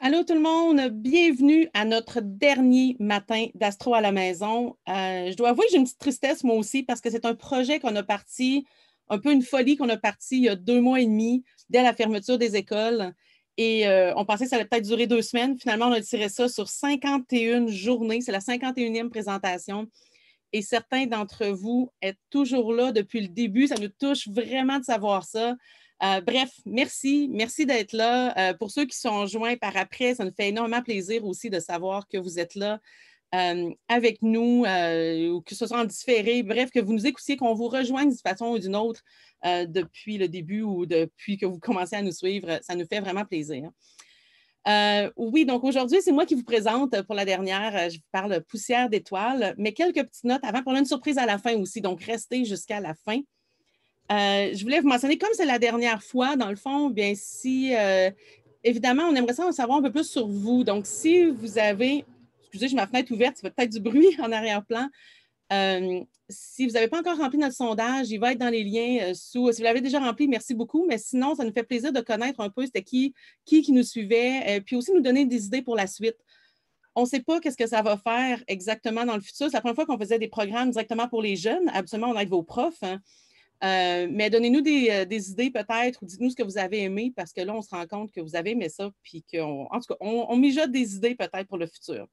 Allô tout le monde, bienvenue à notre dernier matin d'Astro à la maison. Euh, je dois avouer que j'ai une petite tristesse moi aussi parce que c'est un projet qu'on a parti, un peu une folie qu'on a parti il y a deux mois et demi dès la fermeture des écoles. Et euh, on pensait que ça allait peut-être durer deux semaines. Finalement, on a tiré ça sur 51 journées. C'est la 51e présentation. Et certains d'entre vous êtes toujours là depuis le début. Ça nous touche vraiment de savoir ça. Euh, bref, merci. Merci d'être là. Euh, pour ceux qui sont joints par après, ça nous fait énormément plaisir aussi de savoir que vous êtes là euh, avec nous, ou que ce soit en différé. Bref, que vous nous écoutiez, qu'on vous rejoigne d'une façon ou d'une autre depuis le début ou depuis que vous commencez à nous suivre. Ça nous fait vraiment plaisir. oui, donc aujourd'hui, c'est moi qui vous présente pour la dernière. Je vous parle poussière d'étoiles, mais quelques petites notes avant pour une surprise à la fin aussi. Donc, restez jusqu'à la fin. Euh, je voulais vous mentionner, comme c'est la dernière fois, dans le fond, bien si, euh, évidemment, on aimerait en savoir un peu plus sur vous. Donc, si vous avez, excusez, j'ai ma fenêtre ouverte, ça fait peut-être du bruit en arrière-plan. Euh, si vous n'avez pas encore rempli notre sondage, il va être dans les liens sous. Si vous l'avez déjà rempli, merci beaucoup. Mais sinon, ça nous fait plaisir de connaître un peu c'était qui, qui, nous suivait, puis aussi nous donner des idées pour la suite on ne sait pas qu'est-ce que ça va faire exactement dans le futur. C'est la première fois qu'on faisait des programmes directement pour les jeunes. Absolument, on aide vos profs. Hein. Euh, mais donnez-nous euh, des, idées peut-être ou dites-nous ce que vous avez aimé parce que là, on se rend compte que vous avez aimé ça. Puis qu'en tout cas, on, on mijote des idées peut-être pour le futur.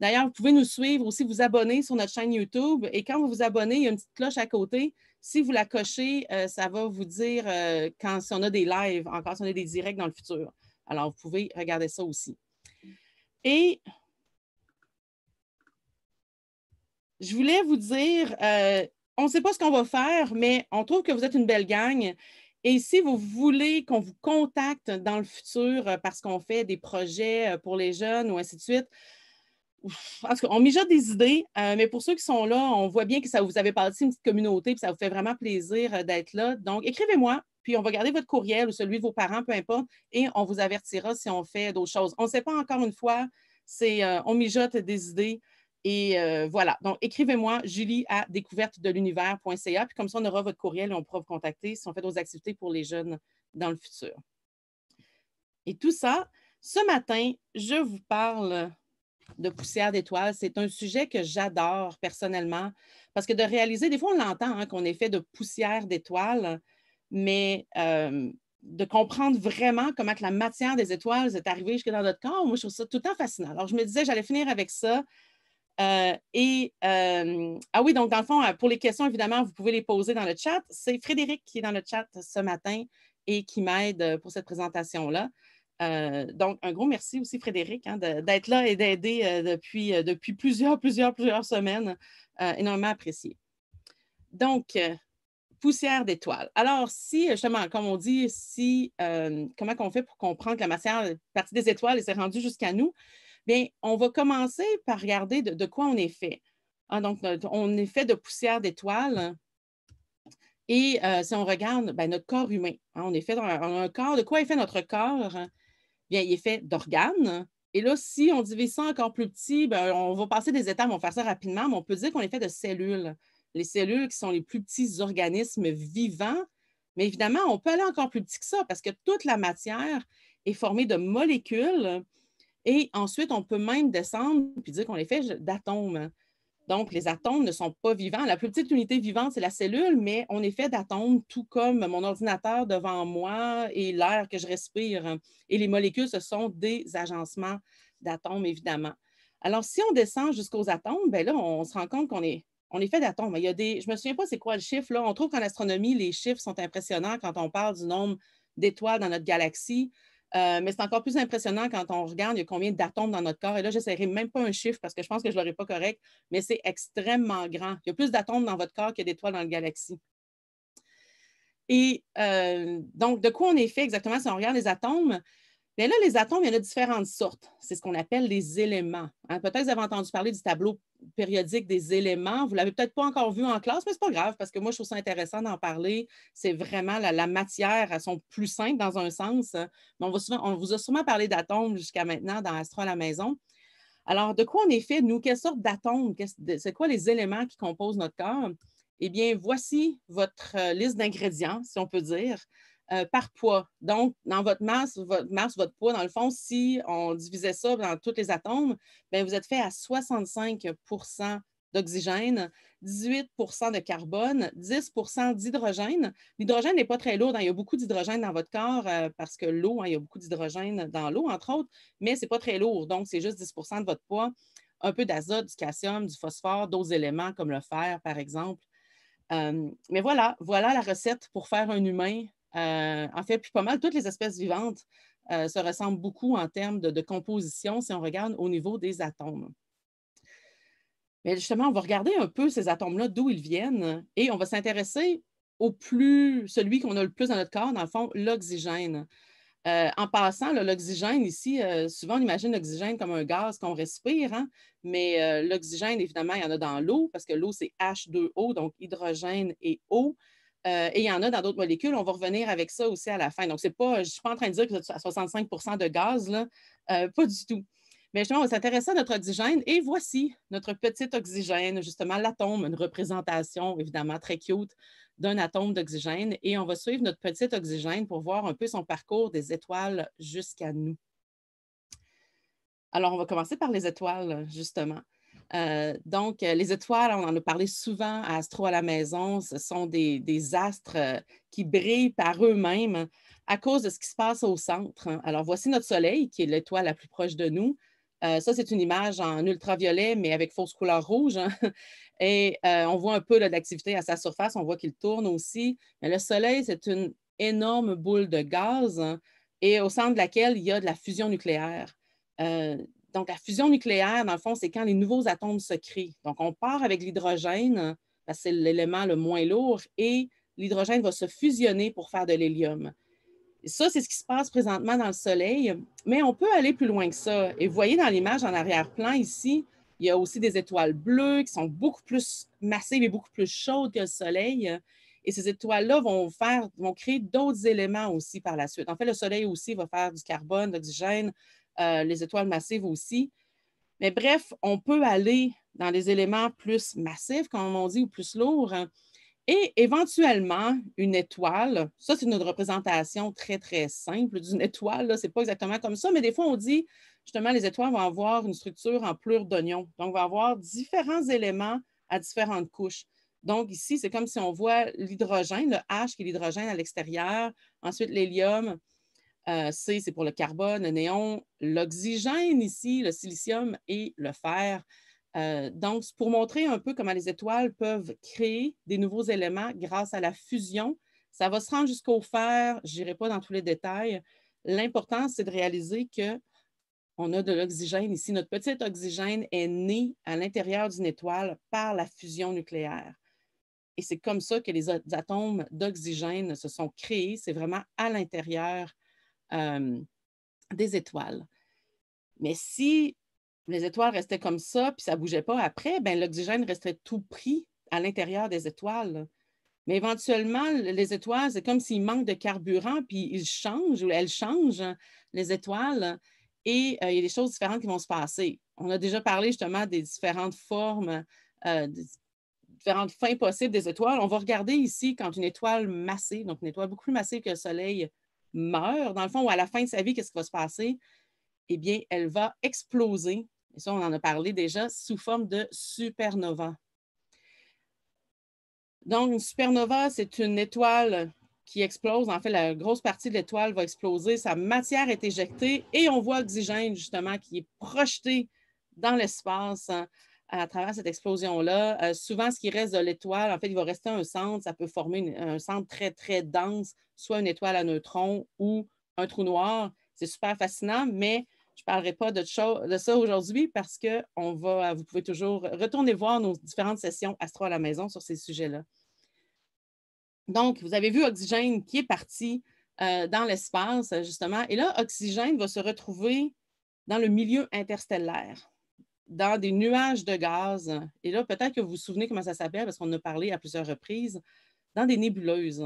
D'ailleurs, vous pouvez nous suivre aussi, vous abonner sur notre chaîne YouTube. Et quand vous vous abonnez, il y a une petite cloche à côté. Si vous la cochez, euh, ça va vous dire quand on a des lives, encore si on a des directs dans le futur. Alors, vous pouvez regarder ça aussi. Et je voulais vous dire, on ne sait pas ce qu'on va faire, mais on trouve que vous êtes une belle gang. Et si vous voulez qu'on vous contacte dans le futur euh, parce qu'on fait des projets euh, pour les jeunes ou ainsi de suite, parce qu'on mijote des idées, euh, mais pour ceux qui sont là, on voit bien que ça vous avez parlé une petite communauté, puis ça vous fait vraiment plaisir d'être là. Donc, écrivez-moi, puis on va garder votre courriel ou celui de vos parents, peu importe, et on vous avertira si on fait d'autres choses. On ne sait pas encore une fois, c'est on mijote des idées. Et euh, voilà. Donc, écrivez-moi julie à découverte de l'univers.ca. Puis comme ça, on aura votre courriel et on pourra vous contacter si on fait d'autres activités pour les jeunes dans le futur. Et tout ça, ce matin, je vous parle de poussière d'étoiles. C'est un sujet que j'adore personnellement parce que de réaliser, des fois, on l'entend hein, qu'on est fait de poussière d'étoiles, mais euh, de comprendre vraiment comment que la matière des étoiles est arrivée jusque dans notre corps, moi, je trouve ça tout le temps fascinant. Alors, je me disais, j'allais finir avec ça. Euh, et euh, ah oui, donc dans le fond, euh, pour les questions, évidemment, vous pouvez les poser dans le chat. C'est Frédéric qui est dans le chat ce matin et qui m'aide pour cette présentation-là. donc, un gros merci aussi, Frédéric, hein, d'être là et d'aider depuis, depuis plusieurs, plusieurs, plusieurs semaines. énormément apprécié. Donc, poussière d'étoiles. Alors, si, justement, comme on dit, si, comment on fait pour comprendre que la matière est partie des étoiles et s'est rendue jusqu'à nous, Bien, on va commencer par regarder de, quoi on est fait. Ah, donc, on est fait de poussière d'étoiles. Et euh, si on regarde ben, notre corps humain, hein, on est fait d'un corps. De quoi est fait notre corps? Bien, il est fait d'organes. Et là, si on divise ça encore plus petit, ben, on va passer des étapes, on va faire ça rapidement, mais on peut dire qu'on est fait de cellules. Les cellules qui sont les plus petits organismes vivants. Mais évidemment, on peut aller encore plus petit que ça parce que toute la matière est formée de molécules et ensuite, on peut même descendre puis dire qu'on est fait d'atomes. Hein. Donc, les atomes ne sont pas vivants. La plus petite unité vivante, c'est la cellule, mais on est fait d'atomes, tout comme mon ordinateur devant moi et l'air que je respire. Hein. Et les molécules, ce sont des agencements d'atomes, évidemment. Alors, si on descend jusqu'aux atomes, bien là, on se rend compte qu'on est, on est fait d'atomes. Il y a des, je ne me souviens pas c'est quoi le chiffre. Là. On trouve qu'en astronomie, les chiffres sont impressionnants quand on parle du nombre d'étoiles dans notre galaxie. Euh, mais c'est encore plus impressionnant quand on regarde combien d'atomes dans notre corps. Et là, je n'essaierai même pas un chiffre parce que je pense que je ne l'aurai pas correct, mais c'est extrêmement grand. Il y a plus d'atomes dans votre corps que d'étoiles dans la galaxie. Et euh, donc, de quoi on est fait exactement si on regarde les atomes? Mais là, les atomes, il y en a différentes sortes. C'est ce qu'on appelle les éléments. Hein. peut-être que vous avez entendu parler du tableau périodique des éléments. Vous ne l'avez peut-être pas encore vu en classe, mais ce n'est pas grave parce que moi, je trouve ça intéressant d'en parler. C'est vraiment la, matière à son plus simple dans un sens. Mais on, vous a sûrement parlé d'atomes jusqu'à maintenant dans Astro à la maison. Alors, de quoi on est fait, nous? Quelles sortes d'atomes? C'est quoi les éléments qui composent notre corps? Eh bien, voici votre euh, liste d'ingrédients, si on peut dire. Euh, par poids. Donc, dans votre masse, votre masse, votre poids, dans le fond, si on divisait ça dans tous les atomes, ben, vous êtes fait à 65 d'oxygène, 18 de carbone, 10 d'hydrogène. L'hydrogène n'est pas très lourd. Hein. Il y a beaucoup d'hydrogène dans votre corps euh, parce que l'eau, hein, il y a beaucoup d'hydrogène dans l'eau, entre autres, mais ce n'est pas très lourd. Donc, c'est juste 10 de votre poids, un peu d'azote, du calcium, du phosphore, d'autres éléments comme le fer, par exemple. Euh, mais voilà, voilà la recette pour faire un humain euh, en fait, pas mal toutes les espèces vivantes euh, se ressemblent beaucoup en termes de, composition si on regarde au niveau des atomes. Mais justement, on va regarder un peu ces atomes-là, d'où ils viennent, et on va s'intéresser au plus, celui qu'on a le plus dans notre corps, dans le fond, l'oxygène. Euh, en passant, l'oxygène ici, souvent on imagine l'oxygène comme un gaz qu'on respire, hein, mais l'oxygène, évidemment, il y en a dans l'eau parce que l'eau, c'est H2O, donc hydrogène et eau. Euh, et il y en a dans d'autres molécules. On va revenir avec ça aussi à la fin. Donc, pas, je ne suis pas en train de dire que c'est à 65 de gaz, euh, pas du tout. Mais justement, on va à notre oxygène. Et voici notre petit oxygène, justement l'atome, une représentation évidemment très cute d'un atome d'oxygène. Et on va suivre notre petit oxygène pour voir un peu son parcours des étoiles jusqu'à nous. Alors, on va commencer par les étoiles, justement. Euh, donc, euh, les étoiles, on en a parlé souvent à Astro à la maison, ce sont des, astres euh, qui brillent par eux-mêmes à cause de ce qui se passe au centre. Hein. Alors, voici notre Soleil, qui est l'étoile la plus proche de nous. ça, c'est une image en ultraviolet, mais avec fausse couleur rouge. Hein. Et on voit un peu l'activité à sa surface, on voit qu'il tourne aussi. Mais le Soleil, c'est une énorme boule de gaz hein, et au centre de laquelle il y a de la fusion nucléaire. Donc, la fusion nucléaire, dans le fond, c'est quand les nouveaux atomes se créent. Donc, on part avec l'hydrogène, parce ben, que c'est l'élément le moins lourd, et l'hydrogène va se fusionner pour faire de l'hélium. Et ça, c'est ce qui se passe présentement dans le Soleil, mais on peut aller plus loin que ça. Et vous voyez dans l'image en arrière-plan ici, il y a aussi des étoiles bleues qui sont beaucoup plus massives et beaucoup plus chaudes que le Soleil. Et ces étoiles-là vont, faire, vont créer d'autres éléments aussi par la suite. En fait, le Soleil aussi va faire du carbone, de l'oxygène, euh, les étoiles massives aussi. Mais bref, on peut aller dans les éléments plus massifs, comme on dit, ou plus lourds. et éventuellement, une étoile, ça c'est une représentation très, très simple d'une étoile, ce n'est pas exactement comme ça, mais des fois on dit, justement, les étoiles vont avoir une structure en plure d'oignon. Donc, on va avoir différents éléments à différentes couches. Donc, ici, c'est comme si on voit l'hydrogène, le H qui est l'hydrogène à l'extérieur, ensuite l'hélium, euh, c'est pour le carbone, le néon, l'oxygène ici, le silicium et le fer. Euh, donc, pour montrer un peu comment les étoiles peuvent créer des nouveaux éléments grâce à la fusion. Ça va se rendre jusqu'au fer, je n'irai pas dans tous les détails. L'important, c'est de réaliser qu'on a de l'oxygène ici. Notre petit oxygène est né à l'intérieur d'une étoile par la fusion nucléaire. Et c'est comme ça que les atomes d'oxygène se sont créés. C'est vraiment à l'intérieur euh, des étoiles. Mais si les étoiles restaient comme ça, puis ça ne bougeait pas après, ben, l'oxygène resterait tout pris à l'intérieur des étoiles. Mais éventuellement, les étoiles, c'est comme s'il manque de carburant, puis ils changent ou elles changent, hein, les étoiles, et euh, il y a des choses différentes qui vont se passer. On a déjà parlé justement des différentes formes, euh, différentes fins possibles des étoiles. On va regarder ici quand une étoile massée, donc une étoile beaucoup plus massive que le Soleil, meurt, dans le fond, ou à la fin de sa vie, qu'est-ce qui va se passer? Eh bien, elle va exploser, et ça, on en a parlé déjà, sous forme de supernova. Donc, une supernova, c'est une étoile qui explose. En fait, la grosse partie de l'étoile va exploser, sa matière est éjectée et on voit l'oxygène, justement, qui est projeté dans l'espace à travers cette explosion-là. Euh, souvent, ce qui reste de l'étoile, en fait, il va rester un centre. Ça peut former un centre très, très dense, soit une étoile à neutrons ou un trou noir. C'est super fascinant, mais je ne parlerai pas de, ça aujourd'hui parce que vous pouvez toujours retourner voir nos différentes sessions Astro à la maison sur ces sujets-là. Donc, vous avez vu Oxygène qui est parti euh, dans l'espace, justement. Et là, Oxygène va se retrouver dans le milieu interstellaire dans des nuages de gaz. Et là, peut-être que vous vous souvenez comment ça s'appelle, parce qu'on en a parlé à plusieurs reprises, dans des nébuleuses.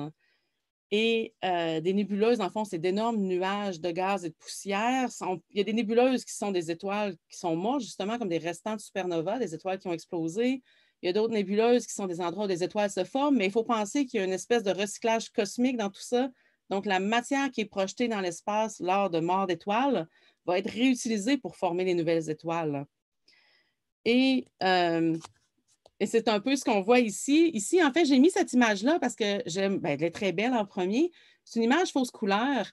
Et euh, des nébuleuses, en fond, c'est d'énormes nuages de gaz et de poussière. Il y a des nébuleuses qui sont des étoiles qui sont mortes, justement, comme des restants de supernova, des étoiles qui ont explosé. Il y a d'autres nébuleuses qui sont des endroits où des étoiles se forment, mais il faut penser qu'il y a une espèce de recyclage cosmique dans tout ça. Donc, la matière qui est projetée dans l'espace lors de mort d'étoiles va être réutilisée pour former les nouvelles étoiles. Euh, et, c'est un peu ce qu'on voit ici. Ici, en fait, j'ai mis cette image-là parce que j'aime, ben, elle est très belle en premier. C'est une image fausse couleur.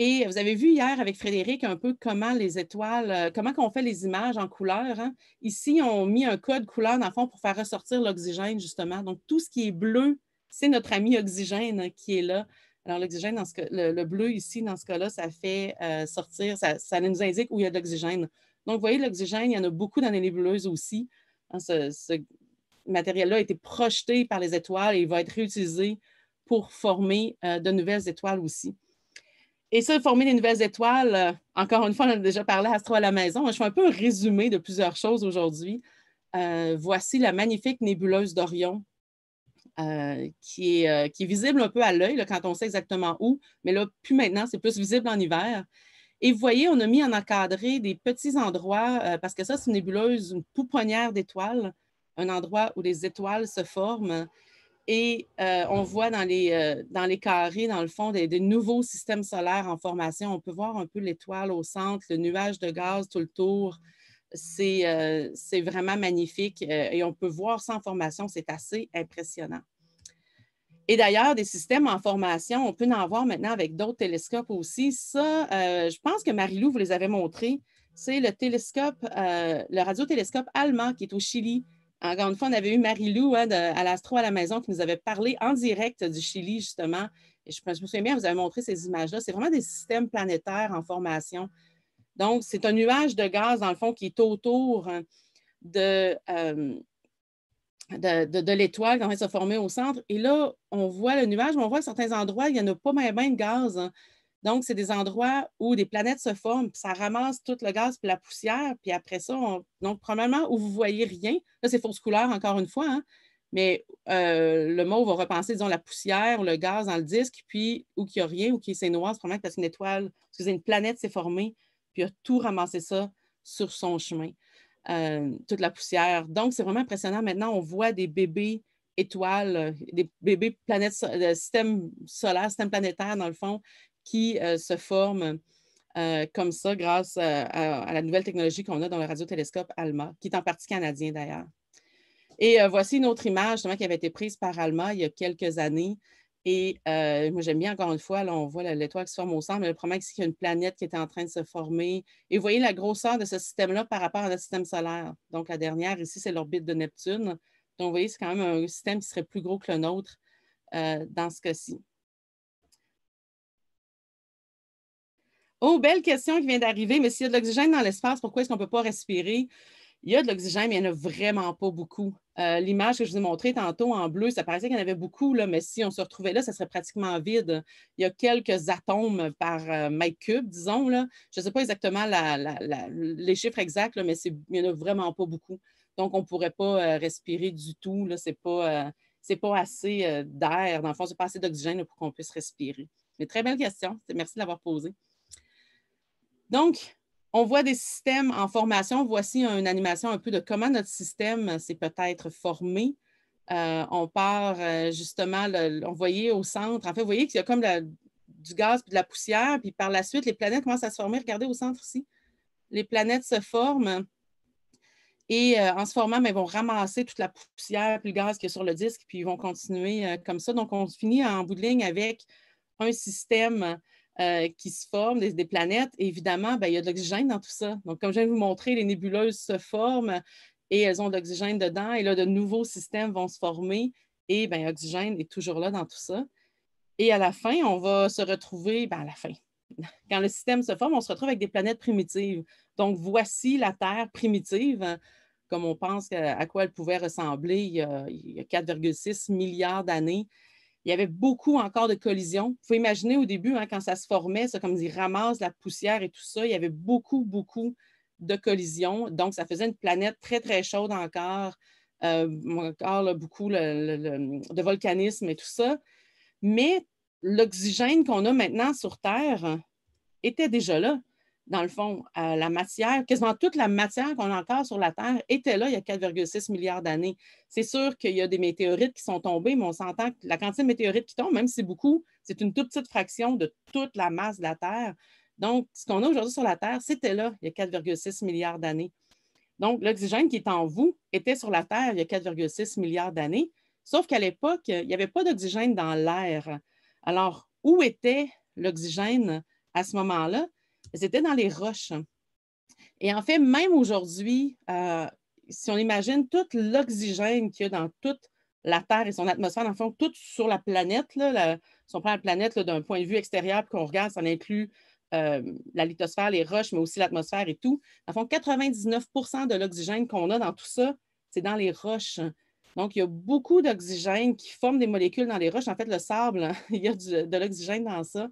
Et vous avez vu hier avec Frédéric un peu comment les étoiles, euh, comment on fait les images en couleur. Hein. Ici, on mis un code couleur dans le fond pour faire ressortir l'oxygène, justement. Donc, tout ce qui est bleu, c'est notre ami oxygène hein, qui est là. Alors, l'oxygène, dans ce le, bleu ici, dans ce cas-là, ça fait euh, sortir, ça, ça, nous indique où il y a de l'oxygène. Donc, vous voyez, l'oxygène, il y en a beaucoup dans les nébuleuses aussi. Hein, ce, matériel-là a été projeté par les étoiles et il va être réutilisé pour former euh, de nouvelles étoiles aussi. Et ça, former des nouvelles étoiles, euh, encore une fois, on a déjà parlé à Astro à la maison. Hein, je fais un peu un résumé de plusieurs choses aujourd'hui. Euh, voici la magnifique nébuleuse d'Orion qui, est, visible un peu à l'œil quand on sait exactement où, mais là, plus maintenant, c'est plus visible en hiver. Et vous voyez, on a mis en encadré des petits endroits, euh, parce que ça, c'est une nébuleuse, une pouponnière d'étoiles, un endroit où les étoiles se forment. Et euh, on voit dans les, euh, dans les carrés, dans le fond, des, nouveaux systèmes solaires en formation. On peut voir un peu l'étoile au centre, le nuage de gaz tout le tour. C'est vraiment magnifique et on peut voir ça en formation, c'est assez impressionnant. Et d'ailleurs, des systèmes en formation, on peut en voir maintenant avec d'autres télescopes aussi. Ça, euh, je pense que Marie-Lou vous les avez montrés. C'est le télescope, euh, le radiotélescope allemand qui est au Chili. Encore une fois, on avait eu Marie-Lou hein, à l'Astro à la maison qui nous avait parlé en direct du Chili, justement. je, me souviens bien, vous avez montré ces images-là. C'est vraiment des systèmes planétaires en formation. Donc, c'est un nuage de gaz, dans le fond, qui est autour hein, de, euh, de, l'étoile qui est se former au centre. Et là, on voit le nuage, mais on voit que certains endroits, il n'y en a pas même, de gaz. Hein. Donc, c'est des endroits où des planètes se forment, puis ça ramasse tout le gaz puis la poussière, puis après ça, donc probablement où vous ne voyez rien, là, c'est fausse couleur encore une fois, hein. mais euh, le mot va repenser, disons, la poussière le gaz dans le disque, puis où qu'il n'y a rien, ou qui c'est noir, c'est probablement parce qu'une étoile, excusez, une planète s'est formée, puis a tout ramassé ça sur son chemin. Euh, toute la poussière. Donc, c'est vraiment impressionnant. Maintenant, on voit des bébés étoiles, euh, des bébés planètes, euh, systèmes solaires, systèmes planétaires, dans le fond, qui se forment comme ça grâce à, la nouvelle technologie qu'on a dans le radiotélescope ALMA, qui est en partie canadien d'ailleurs. Et voici une autre image qui avait été prise par ALMA il y a quelques années et moi, j'aime bien, encore une fois, on voit l'étoile qui se forme au centre, mais le problème, c'est qu'il y a une planète qui est en train de se former. Et vous voyez la grosseur de ce système-là par rapport à notre système solaire. Donc, la dernière ici, c'est l'orbite de Neptune. Donc, vous voyez, c'est quand même un système qui serait plus gros que le nôtre dans ce cas-ci. Oh, belle question qui vient d'arriver, mais s'il y a de l'oxygène dans l'espace, pourquoi est-ce qu'on ne peut pas respirer? il y a de l'oxygène, mais il n'y en a vraiment pas beaucoup. Euh, l'image que je vous ai montrée tantôt en bleu, ça paraissait qu'il y en avait beaucoup, là, mais si on se retrouvait là, ça serait pratiquement vide. Il y a quelques atomes par euh, mètre cube, disons. Là. Je ne sais pas exactement les chiffres exacts, mais il n'y en a vraiment pas beaucoup. Donc, on ne pourrait pas euh, respirer du tout. Ce n'est pas, pas, assez d'air. Dans le fond, ce n'est pas assez d'oxygène pour qu'on puisse respirer. Mais très belle question. Merci de l'avoir posée. Donc, on voit des systèmes en formation. Voici une animation un peu de comment notre système euh, s'est peut-être formé. Euh, on part euh, justement, on voyait au centre, en fait, vous voyez qu'il y a comme du gaz et de la poussière, puis par la suite, les planètes commencent à se former. Regardez au centre ici, les planètes se forment et en se formant, elles ben, vont ramasser toute la poussière puis le gaz qu'il y sur le disque, puis ils vont continuer comme ça. Donc, on finit en bout de ligne avec un système euh, qui se forment, des, planètes. évidemment, ben, il y a de l'oxygène dans tout ça. Donc, comme je viens de vous montrer, les nébuleuses se forment et elles ont de l'oxygène dedans. Et là, de nouveaux systèmes vont se former et ben, l'oxygène est toujours là dans tout ça. Et à la fin, on va se retrouver, ben, à la fin, quand le système se forme, on se retrouve avec des planètes primitives. Donc, voici la Terre primitive, comme on pense à quoi elle pouvait ressembler il y a 4,6 milliards d'années il y avait beaucoup encore de collisions. Il faut imaginer au début, hein, quand ça se formait, ça, comme ils ramassent la poussière et tout ça, il y avait beaucoup, beaucoup de collisions. Donc, ça faisait une planète très, très chaude encore, euh, encore beaucoup de volcanisme et tout ça. Mais l'oxygène qu'on a maintenant sur Terre était déjà là dans le fond, euh, la matière, quasiment toute la matière qu'on a encore sur la Terre était là il y a 4,6 milliards d'années. C'est sûr qu'il y a des météorites qui sont tombées, mais on s'entend que la quantité de météorites qui tombent, même si c'est beaucoup, c'est une toute petite fraction de toute la masse de la Terre. Donc, ce qu'on a aujourd'hui sur la Terre, c'était là il y a 4,6 milliards d'années. Donc, l'oxygène qui est en vous était sur la Terre il y a 4,6 milliards d'années, sauf qu'à l'époque, il n'y avait pas d'oxygène dans l'air. Alors, où était l'oxygène à ce moment-là? C'était dans les roches. Hein. Et en fait, même aujourd'hui, euh, si on imagine tout l'oxygène qu'il y a dans toute la Terre et son atmosphère, dans le fond, tout sur la planète, là, si on prend la planète d'un point de vue extérieur, qu'on regarde, ça inclut euh, la lithosphère, les roches, mais aussi l'atmosphère et tout. Dans le fond, 99 de l'oxygène qu'on a dans tout ça, c'est dans les roches. Donc, il y a beaucoup d'oxygène qui forme des molécules dans les roches. En fait, le sable, hein, il y a de l'oxygène dans ça.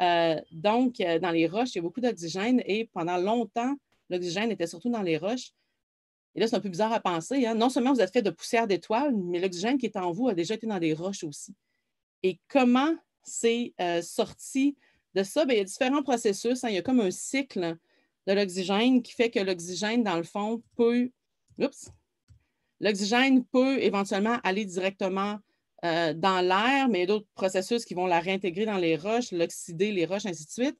Euh, donc, euh, dans les roches, il y a beaucoup d'oxygène et pendant longtemps, l'oxygène était surtout dans les roches. Et là, c'est un peu bizarre à penser. Hein. Non seulement vous êtes fait de poussière d'étoiles, mais l'oxygène qui est en vous a déjà été dans des roches aussi. Et comment c'est euh, sorti de ça? Ben, il y a différents processus. Hein. Il y a comme un cycle de l'oxygène qui fait que l'oxygène, dans le fond, peut. L'oxygène peut éventuellement aller directement euh, dans l'air, mais il y a d'autres processus qui vont la réintégrer dans les roches, l'oxyder, les roches, ainsi de suite.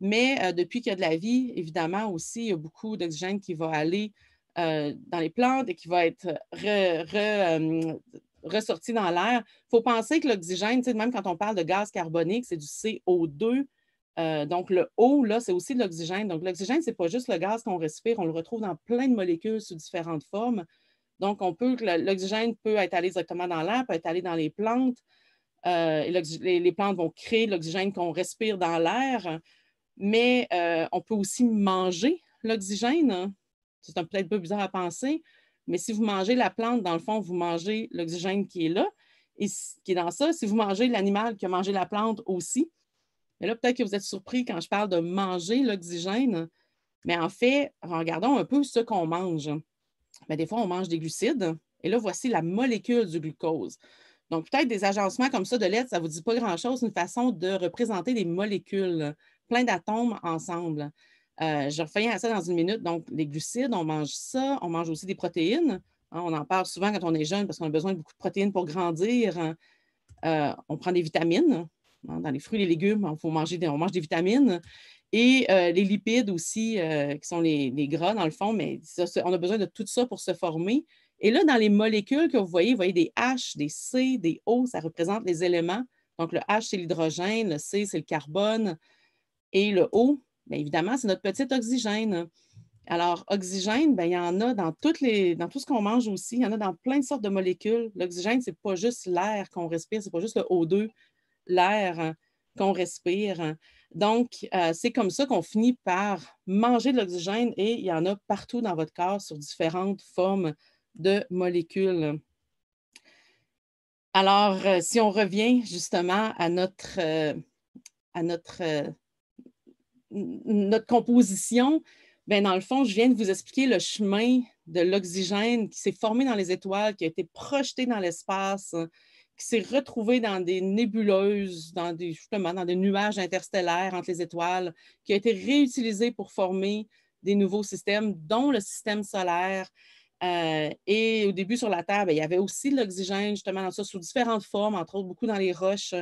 Mais euh, depuis qu'il y a de la vie, évidemment aussi, il y a beaucoup d'oxygène qui va aller euh, dans les plantes et qui va être ressorti dans l'air. Il faut penser que l'oxygène, même quand on parle de gaz carbonique, c'est du CO2. donc, le O, là, c'est aussi de l'oxygène. Donc, l'oxygène, ce n'est pas juste le gaz qu'on respire, on le retrouve dans plein de molécules sous différentes formes. Donc, peut, l'oxygène peut être allé directement dans l'air, peut être allé dans les plantes. Euh, les, plantes vont créer l'oxygène qu'on respire dans l'air, mais euh, on peut aussi manger l'oxygène. C'est peut-être un peu bizarre à penser, mais si vous mangez la plante, dans le fond, vous mangez l'oxygène qui est là et qui est dans ça. Si vous mangez l'animal qui a mangé la plante aussi, mais là, peut-être que vous êtes surpris quand je parle de manger l'oxygène, mais en fait, regardons un peu ce qu'on mange mais ben, des fois, on mange des glucides. Et là, voici la molécule du glucose. Donc, peut-être des agencements comme ça de lettres, ça ne vous dit pas grand-chose, une façon de représenter des molécules, plein d'atomes ensemble. Euh, je reviens à ça dans une minute. Donc, les glucides, on mange ça, on mange aussi des protéines. Hein, on en parle souvent quand on est jeune parce qu'on a besoin de beaucoup de protéines pour grandir. Euh, on prend des vitamines. Hein, dans les fruits et les légumes, on, hein, faut manger on mange des vitamines. Et euh, les lipides aussi, euh, qui sont les, gras dans le fond, mais on a besoin de tout ça pour se former. Et là, dans les molécules que vous voyez, vous voyez des H, des C, des O, ça représente les éléments. Donc, le H, c'est l'hydrogène, le C, c'est le carbone, et le O, bien évidemment, c'est notre petit oxygène. Alors, oxygène, bien, il y en a dans, dans tout ce qu'on mange aussi. Il y en a dans plein de sortes de molécules. L'oxygène, ce n'est pas juste l'air qu'on respire, ce n'est pas juste le O2, l'air hein, qu'on respire. Hein. Donc, euh, c'est comme ça qu'on finit par manger de l'oxygène et il y en a partout dans votre corps sur différentes formes de molécules. Alors, euh, si on revient justement à notre, euh, à notre, notre composition, ben, dans le fond, je viens de vous expliquer le chemin de l'oxygène qui s'est formé dans les étoiles, qui a été projeté dans l'espace, hein, qui s'est retrouvé dans des nébuleuses, dans des, justement, dans des nuages interstellaires entre les étoiles, qui a été réutilisé pour former des nouveaux systèmes, dont le système solaire. Euh, et au début, sur la Terre, ben, il y avait aussi de l'oxygène, justement, dans ça, sous différentes formes, entre autres beaucoup dans les roches.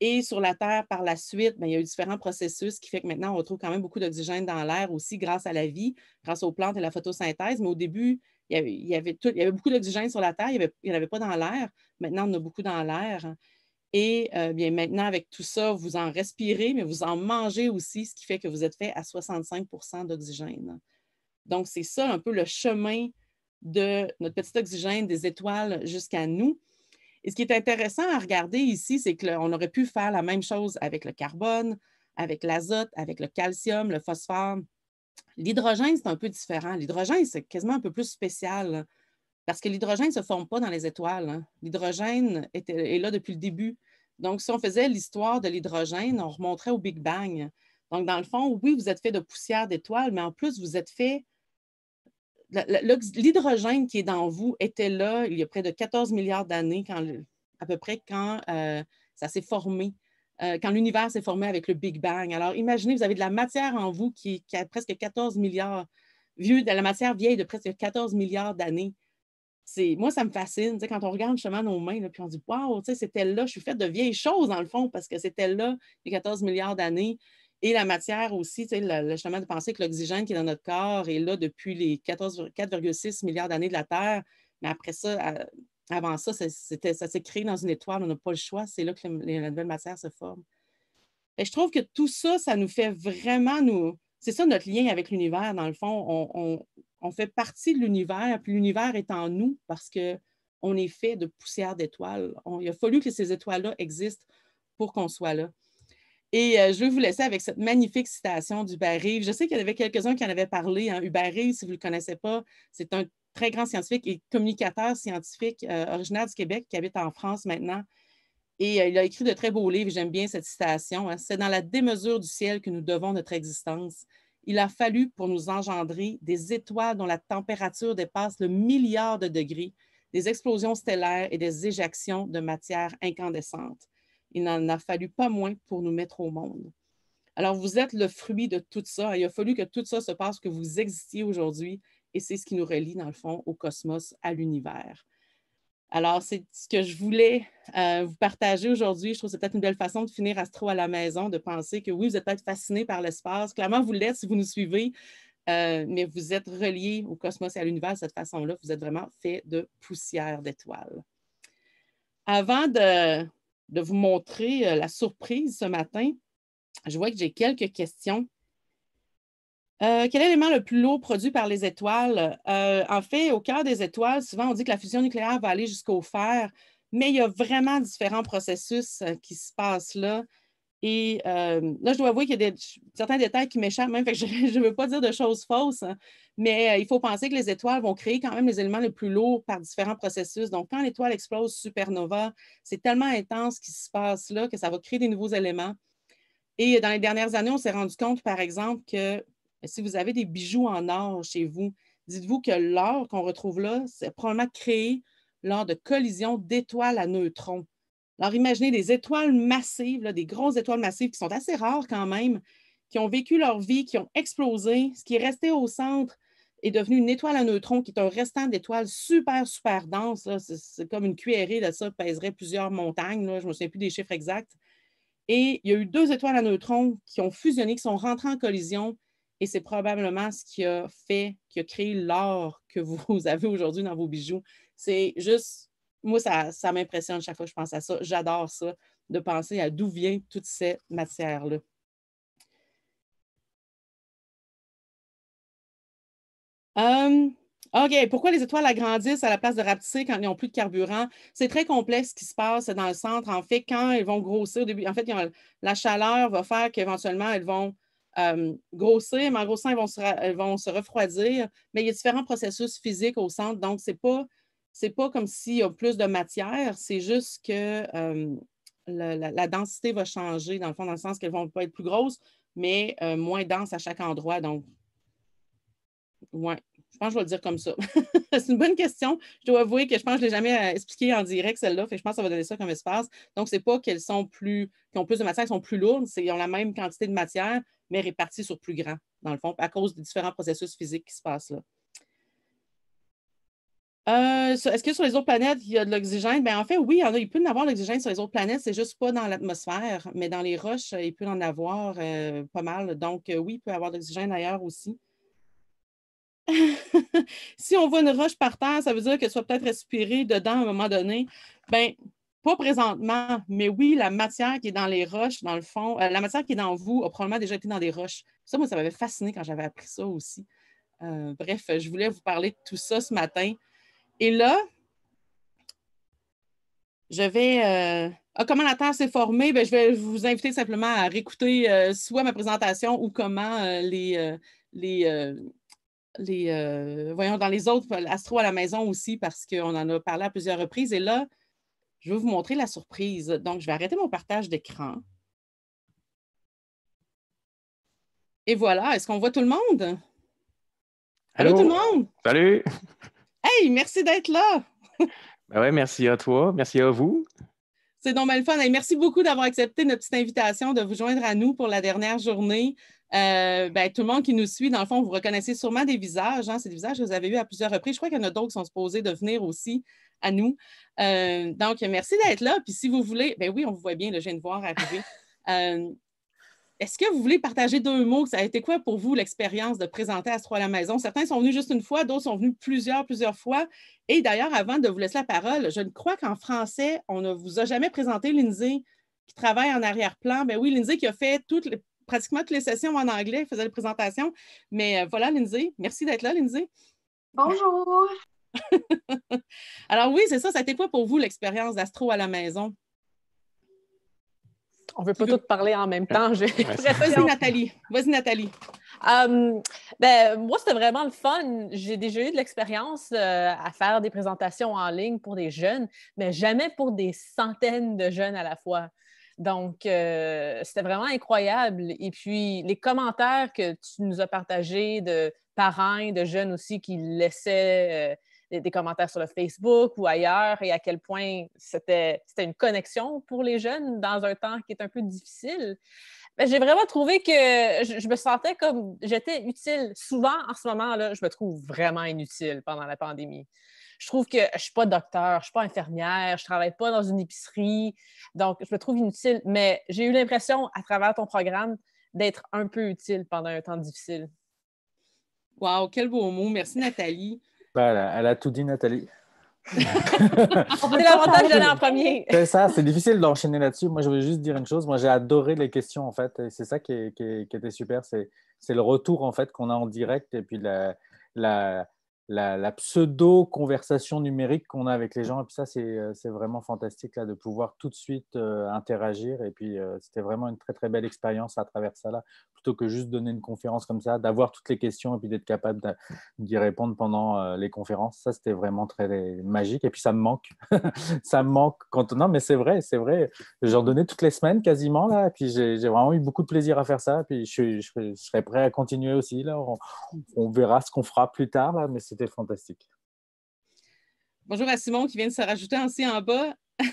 Et sur la Terre, par la suite, ben, il y a eu différents processus qui fait que maintenant, on retrouve quand même beaucoup d'oxygène dans l'air aussi grâce à la vie, grâce aux plantes et la photosynthèse. Mais au début, il y avait, beaucoup d'oxygène sur la Terre, il n'y en avait pas dans l'air. Maintenant, on a beaucoup dans l'air. Hein. Et euh, bien maintenant, avec tout ça, vous en respirez, mais vous en mangez aussi, ce qui fait que vous êtes fait à 65 d'oxygène. Donc, c'est ça un peu le chemin de notre petit oxygène des étoiles jusqu'à nous. Et ce qui est intéressant à regarder ici, c'est qu'on aurait pu faire la même chose avec le carbone, avec l'azote, avec le calcium, le phosphore, L'hydrogène, c'est un peu différent. L'hydrogène, c'est quasiment un peu plus spécial parce que l'hydrogène ne se forme pas dans les étoiles. Hein. L'hydrogène est, là depuis le début. Donc, si on faisait l'histoire de l'hydrogène, on remonterait au Big Bang. Donc, dans le fond, oui, vous êtes fait de poussière d'étoiles, mais en plus, vous êtes fait l'hydrogène qui est dans vous était là il y a près de 14 milliards d'années, à peu près quand euh, ça s'est formé. Euh, quand l'univers s'est formé avec le Big Bang. Alors, imaginez, vous avez de la matière en vous qui, a presque 14 milliards, vieux, de la matière vieille de presque 14 milliards d'années. Moi, ça me fascine. quand on regarde justement nos mains, puis on dit Waouh, c'était là, je suis faite de vieilles choses, dans le fond, parce que c'était là les 14 milliards d'années. Et la matière aussi, le, le, justement, de penser que l'oxygène qui est dans notre corps est là depuis les 4,6 milliards d'années de la Terre. Mais après ça, avant ça, ça s'est créé dans une étoile, on n'a pas le choix, c'est là que la nouvelle matière se forme. Et je trouve que tout ça, ça nous fait vraiment nous. C'est ça notre lien avec l'univers, dans le fond. On, fait partie de l'univers, puis l'univers est en nous parce qu'on est fait de poussière d'étoiles. il a fallu que ces étoiles-là existent pour qu'on soit là. Et euh, je vais vous laisser avec cette magnifique citation d'Hubert Reeves. Je sais qu'il y avait quelques-uns qui en avaient parlé. Hein. Hubert si vous ne le connaissez pas, c'est un très grand scientifique et communicateur scientifique euh, originaire du Québec qui habite en France maintenant. Et euh, il a écrit de très beaux livres, j'aime bien cette citation. Hein. C'est dans la démesure du ciel que nous devons notre existence. Il a fallu pour nous engendrer des étoiles dont la température dépasse le milliard de degrés, des explosions stellaires et des éjections de matière incandescente. Il n'en a fallu pas moins pour nous mettre au monde. Alors, vous êtes le fruit de tout ça. Il a fallu que tout ça se passe, que vous existiez aujourd'hui. Et c'est ce qui nous relie, dans le fond, au cosmos, à l'univers. Alors, c'est ce que je voulais euh, vous partager aujourd'hui. Je trouve que c'est peut-être une belle façon de finir Astro à la maison, de penser que oui, vous êtes peut-être fasciné par l'espace. Clairement, vous l'êtes si vous nous suivez, euh, mais vous êtes relié au cosmos et à l'univers de cette façon-là. Vous êtes vraiment fait de poussière d'étoiles. Avant de, de vous montrer euh, la surprise ce matin, je vois que j'ai quelques questions quel euh, quel élément le plus lourd produit par les étoiles? Euh, en fait, au cœur des étoiles, souvent on dit que la fusion nucléaire va aller jusqu'au fer, mais il y a vraiment différents processus euh, qui se passent là. Et là, je dois avouer qu'il y a certains détails qui m'échappent même, fait que je ne veux pas dire de choses fausses, hein. mais il faut penser que les étoiles vont créer quand même les éléments les plus lourds par différents processus. Donc, quand l'étoile explose supernova, c'est tellement intense ce qui se passe là que ça va créer des nouveaux éléments. Et dans les dernières années, on s'est rendu compte, par exemple, que si vous avez des bijoux en or chez vous, dites-vous que l'or qu'on retrouve là, c'est probablement créé lors de collisions d'étoiles à neutrons. Alors, imaginez des étoiles massives, des grosses étoiles massives qui sont assez rares quand même, qui ont vécu leur vie, qui ont explosé. Ce qui est resté au centre est devenu une étoile à neutrons, qui est un restant d'étoiles super, super dense. C'est comme une cuillerée de ça, pèserait plusieurs montagnes. Je ne me souviens plus des chiffres exacts. Et il y a eu deux étoiles à neutrons qui ont fusionné, qui sont rentrées en collision et c'est probablement ce qui a fait, qui a créé l'or que vous avez aujourd'hui dans vos bijoux. C'est juste, moi, ça, m'impressionne chaque fois que je pense à ça. J'adore ça, de penser à d'où vient toute cette matière-là. Hum, OK, pourquoi les étoiles agrandissent à la place de rapetisser quand ils n'ont plus de carburant? C'est très complexe ce qui se passe dans le centre. En fait, quand elles vont grossir au début, en fait, la chaleur va faire qu'éventuellement, elles vont euh, grossir, mais en grossissant, elles vont se, euh, vont se refroidir. Mais il y a différents processus physiques au centre. Donc, ce n'est pas, comme s'il y a plus de matière, c'est juste que euh, la, densité va changer, dans le fond, dans le sens qu'elles vont pas être plus grosses, mais euh, moins denses à chaque endroit. Donc, ouais, je pense que je vais le dire comme ça. c'est une bonne question. Je dois avouer que je pense que je ne l'ai jamais expliqué en direct, celle-là. Fait je pense que ça va donner ça comme espace. Donc, ce n'est pas qu'elles sont plus, qui ont plus de matière, qu'elles sont plus lourdes. Ils ont la même quantité de matière, mais répartis sur plus grand, dans le fond, à cause des différents processus physiques qui se passent là. Euh, est-ce que sur les autres planètes, il y a de l'oxygène? Bien, en fait, oui, il, peut en avoir l'oxygène sur les autres planètes, c'est juste pas dans l'atmosphère, mais dans les roches, euh, il peut en avoir euh, pas mal. Donc, oui, il peut y avoir de l'oxygène ailleurs aussi. si on voit une roche par terre, ça veut dire qu'elle soit peut-être respirée dedans à un moment donné. Bien, pas présentement, mais oui, la matière qui est dans les roches, dans le fond, euh, la matière qui est dans vous a probablement déjà été dans des roches. Ça, moi, ça m'avait fasciné quand j'avais appris ça aussi. Euh, bref, je voulais vous parler de tout ça ce matin. Et là, je vais. Euh, ah, comment la Terre s'est formée? Ben, je vais vous inviter simplement à réécouter soit ma présentation ou comment les. les, les voyons, dans les autres, Astro à la maison aussi, parce qu'on en a parlé à plusieurs reprises. Et là, je vais vous montrer la surprise. Donc, je vais arrêter mon partage d'écran. Et voilà, est-ce qu'on voit tout le monde? Allô, tout le monde! Salut! Hey, merci d'être là! ben ouais, merci à toi, merci à vous. C'est donc mal fun. Et merci beaucoup d'avoir accepté notre petite invitation de vous joindre à nous pour la dernière journée. Euh, ben, tout le monde qui nous suit, dans le fond, vous reconnaissez sûrement des visages. Hein? C'est des visages que vous avez vus à plusieurs reprises. Je crois qu'il y en a d'autres qui sont supposés de venir aussi à nous. Euh, donc, merci d'être là. Puis si vous voulez, ben oui, on vous voit bien, là, je viens de voir arriver. Euh, est-ce que vous voulez partager deux mots? Ça a été quoi pour vous l'expérience de présenter Astro à la maison? Certains sont venus juste une fois, d'autres sont venus plusieurs, plusieurs fois. Et d'ailleurs, avant de vous laisser la parole, je ne crois qu'en français, on ne vous a jamais présenté Lindsay qui travaille en arrière-plan. Ben oui, Lindsay qui a fait toutes pratiquement toutes les sessions en anglais, faisait les présentations. Mais euh, voilà, Lindsay, merci d'être là, Lindsay. Bonjour. Alors oui, c'est ça. Ça a été quoi pour vous l'expérience d'Astro à la maison? On ne veut pas tout parler en même temps. Vas-y, Nathalie. Vas-y, Nathalie. Hum, ben, moi, c'était vraiment le fun. J'ai déjà eu de l'expérience euh, à faire des présentations en ligne pour des jeunes, mais jamais pour des centaines de jeunes à la fois. Donc, euh, c'était vraiment incroyable. Et puis, les commentaires que tu nous as partagés de parents, de jeunes aussi qui laissaient euh, des, commentaires sur le Facebook ou ailleurs et à quel point c'était une connexion pour les jeunes dans un temps qui est un peu difficile. Ben, j'ai vraiment trouvé que je, me sentais comme j'étais utile. Souvent, en ce moment-là, je me trouve vraiment inutile pendant la pandémie je trouve que je ne suis pas docteur, je ne suis pas infirmière, je ne travaille pas dans une épicerie. Donc, je me trouve inutile. Mais j'ai eu l'impression, à travers ton programme, d'être un peu utile pendant un temps difficile. Wow, quel beau mot. Merci, Nathalie elle bah, a tout dit, Nathalie. c'est l'avantage d'aller en premier. ça, c'est difficile d'enchaîner là-dessus. Moi, je voulais juste dire une chose. Moi, j'ai adoré les questions, en fait. C'est ça qui, était super. C'est, le retour, en fait, qu'on a en direct et puis la, pseudo-conversation numérique qu'on a avec les gens. Et puis ça, c'est, euh, vraiment fantastique, là, de pouvoir tout de suite euh, interagir. Et puis, euh, c'était vraiment une très, très belle expérience à travers ça, là, plutôt que juste donner une conférence comme ça, d'avoir toutes les questions et puis d'être capable d'y répondre pendant euh, les conférences. Ça, c'était vraiment très euh, magique. Et puis, ça me manque. ça me manque quand. Non, mais c'est vrai, c'est vrai. J'en donnais toutes les semaines quasiment, là. puis, j'ai vraiment eu beaucoup de plaisir à faire ça. puis, je, serais prêt à continuer aussi, là. On, verra ce qu'on fera plus tard, Mais c'était fantastique. Bonjour à Simon qui vient de se rajouter aussi en bas.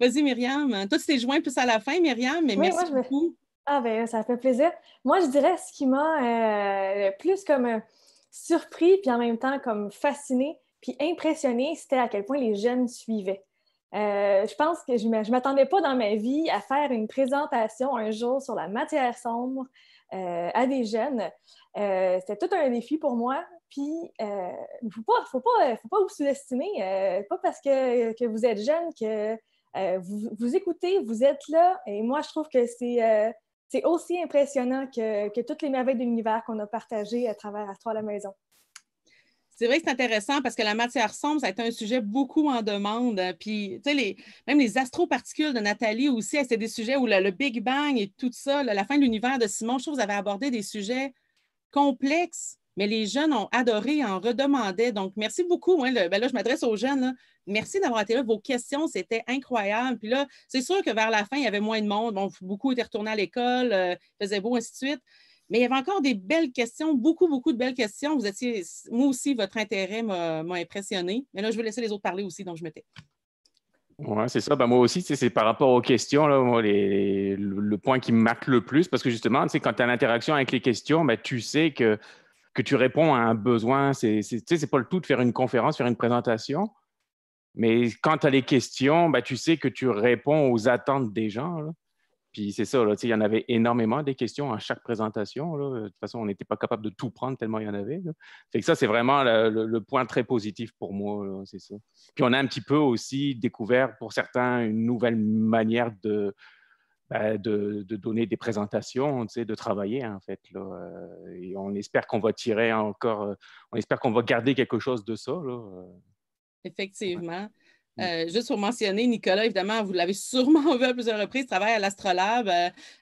Vas-y, Myriam. Toi, tu t'es joint plus à la fin, Myriam, mais merci beaucoup. Ah ben ça fait plaisir. Moi, je dirais ce qui m'a euh, plus comme euh, surpris, puis en même temps comme fasciné, puis impressionné, c'était à quel point les jeunes suivaient. Euh, je pense que je ne m'attendais pas dans ma vie à faire une présentation un jour sur la matière sombre à des jeunes. c'était tout un défi pour moi. Puis, il ne faut pas, faut, pas, faut pas vous sous-estimer. pas parce que, vous êtes jeune que vous, vous, écoutez, vous êtes là. Et moi, je trouve que c'est c'est aussi impressionnant que, toutes les merveilles de l'univers qu'on a partagées à travers Astro à la maison. C'est vrai que c'est intéressant parce que la matière sombre, ça a été un sujet beaucoup en demande. Puis, tu sais, même les astroparticules de Nathalie aussi, c'est des sujets où le, le, Big Bang et tout ça, la fin de l'univers de Simon, je trouve que vous avez abordé des sujets complexes mais les jeunes ont adoré, en redemandaient. Donc, merci beaucoup. Hein, ben là, je m'adresse aux jeunes. Merci d'avoir été là. Vos questions, c'était incroyable. Puis là, c'est sûr que vers la fin, il y avait moins de monde. Bon, beaucoup étaient retournés à l'école, euh, faisaient faisait beau, ainsi de suite. Mais il y avait encore des belles questions, beaucoup, beaucoup de belles questions. Vous étiez, moi aussi, votre intérêt m'a impressionné. Mais là, je vais laisser les autres parler aussi, donc je me tais. c'est ça. Ben, moi aussi, c'est par rapport aux questions, là, le, point qui me marque le plus, parce que justement, quand tu as l'interaction avec les questions, ben, tu sais que que tu réponds à un besoin. C'est, c'est, pas le tout de faire une conférence, faire une présentation. Mais quand tu as les questions, bah tu sais que tu réponds aux attentes des gens. Puis c'est ça, il y en avait énormément des questions à chaque présentation. De toute façon, on n'était pas capable de tout prendre tellement il y en avait. que ça, c'est vraiment le, le, point très positif pour moi, c'est ça. Puis on a un petit peu aussi découvert pour certains une nouvelle manière de, ben, de, donner des présentations, tu sais, de travailler en fait. Euh, on espère qu'on va tirer encore, euh, on espère qu'on va garder quelque chose de ça. Euh. Effectivement. Mm. juste pour mentionner, Nicolas, évidemment, vous l'avez sûrement vu à plusieurs reprises, travaille à l'Astrolabe.